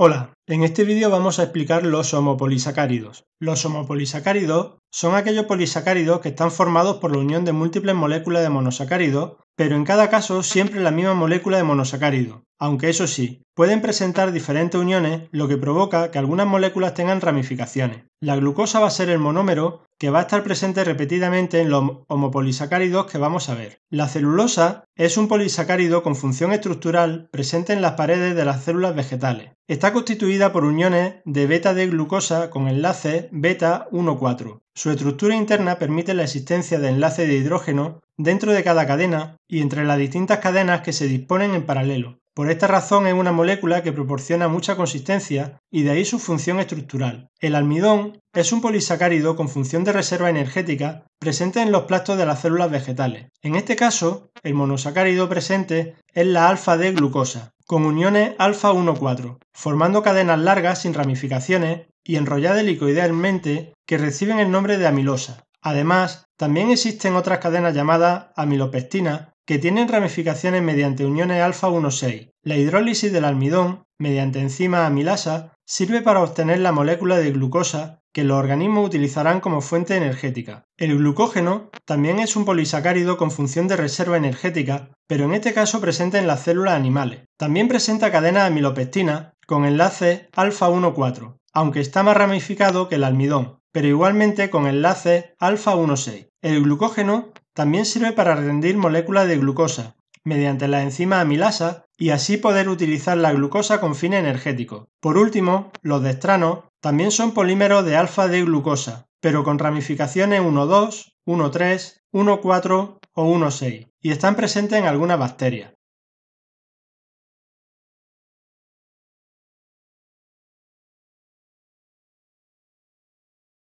Hola, en este vídeo vamos a explicar los homopolisacáridos. Los homopolisacáridos son aquellos polisacáridos que están formados por la unión de múltiples moléculas de monosacáridos, pero en cada caso siempre la misma molécula de monosacárido, aunque eso sí, pueden presentar diferentes uniones, lo que provoca que algunas moléculas tengan ramificaciones. La glucosa va a ser el monómero que va a estar presente repetidamente en los homopolisacáridos que vamos a ver. La celulosa es un polisacárido con función estructural presente en las paredes de las células vegetales. Está constituida por uniones de beta d glucosa con enlace beta 1,4. Su estructura interna permite la existencia de enlaces de hidrógeno dentro de cada cadena y entre las distintas cadenas que se disponen en paralelo, por esta razón es una molécula que proporciona mucha consistencia y de ahí su función estructural. El almidón es un polisacárido con función de reserva energética presente en los plastos de las células vegetales. En este caso, el monosacárido presente es la alfa-D glucosa, con uniones alfa-1,4, formando cadenas largas sin ramificaciones y enrolladas helicoidalmente que reciben el nombre de amilosa. Además, también existen otras cadenas llamadas amilopestina que tienen ramificaciones mediante uniones alfa 6 La hidrólisis del almidón, mediante enzima amilasa, sirve para obtener la molécula de glucosa que los organismos utilizarán como fuente energética. El glucógeno también es un polisacárido con función de reserva energética, pero en este caso presente en las células animales. También presenta cadenas amilopestina con enlace alfa 1,4, aunque está más ramificado que el almidón, pero igualmente con enlace alfa 1,6. El glucógeno también sirve para rendir moléculas de glucosa mediante la enzima amilasa y así poder utilizar la glucosa con fin energético. Por último, los destranos también son polímeros de alfa de glucosa, pero con ramificaciones 1,2, 1,3, 1,4 o 1,6 y están presentes en algunas bacterias.